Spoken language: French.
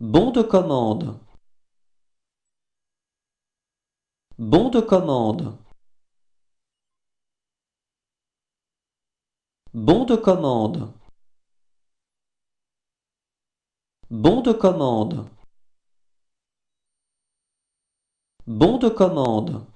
Bon de commande. Bon de commande. Bon de commande. Bon de commande. Bon de commande.